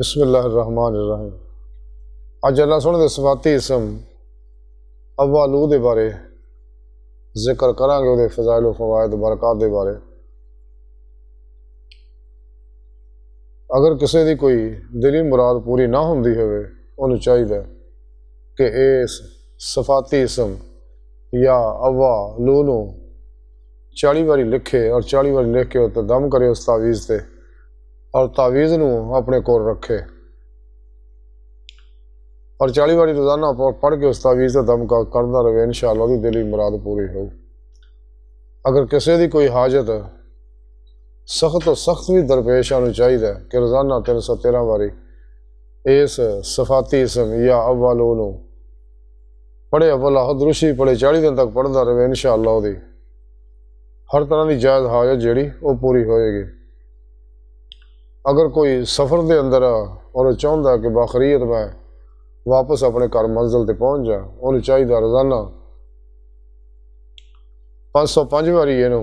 بسم اللہ الرحمن الرحیم اللہ اچھا دے سفاتی اسم اولو دے بارے ذکر گے وہ فضائل و فوائد برکات دے بارے اگر کسی دی کوئی دلی مراد پوری نہ ہوں ہوئے ان چاہیے کہ اس صفاتی اسم یا اوہ لو چاڑی باری لکھے اور چالی باری لکھ کے دم کرے اس تعویذ اور تعویز اپنے کور رکھے اور چالی باری روزانہ پڑھ کے اس تعویذ کا دم کا کرنا رہے انشاءاللہ دی دلی مراد پوری ہو اگر کسی دی کوئی حاجت ہے سخت و سخت بھی درپیش چاہی چاہیے کہ روزانہ تین سو تیرہ باری اس صفاتی اسم یا اولونو پڑھے ابو لاہ درشی پڑھے چالی دن تک پڑھتا رہے روے انشاءاللہ دی ہر طرح دی جائز حاجت جڑی وہ پوری ہوئے گی اگر کوئی سفر دے اندر اور چوندہ کہ باخریت میں واپس اپنے کار منزل سے پہنچ جا اور چاہیے روزانہ پانچ سو پانچ باری یہ نو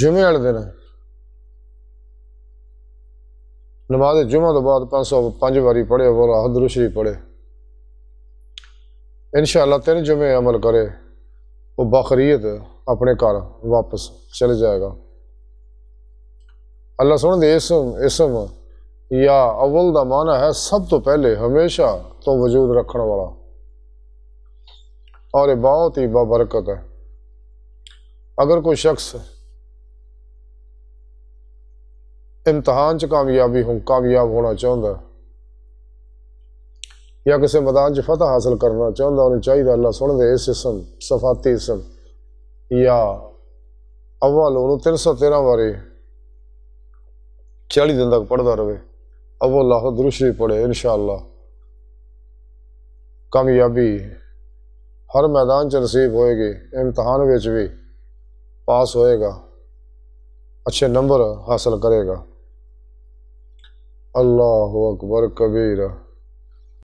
جمعہ والے دینا نماز جمعہ تو بعد پانچ سو پانچ باری پڑے بول بہادر شریف پڑے انشاءاللہ تین جمعہ عمل کرے وہ باخریت اپنے کار واپس چلے جائے گا اللہ سن دے اسم اسم یا اول دا معنی ہے سب تو پہلے ہمیشہ تو وجود رکھنا والا اور یہ بہت ہی بابرکت ہے اگر کوئی شخص امتحان کامیابی ہوں کامیاب ہونا چاہتا ہے یا کسی میدان چ فتح حاصل کرنا چاہتا انہیں چاہیے اللہ دے اس اسم صفاتی اسم یا اول انہوں تین سو تیرہ بارے چالی دن تک پڑھتا رہے ابو اللہ دروشری پڑھے انشاءاللہ کامیابی ہر میدان نصیب ہوئے گی امتحان بچ بھی پاس ہوئے گا اچھے نمبر حاصل کرے گا اللہ اکبر کبیر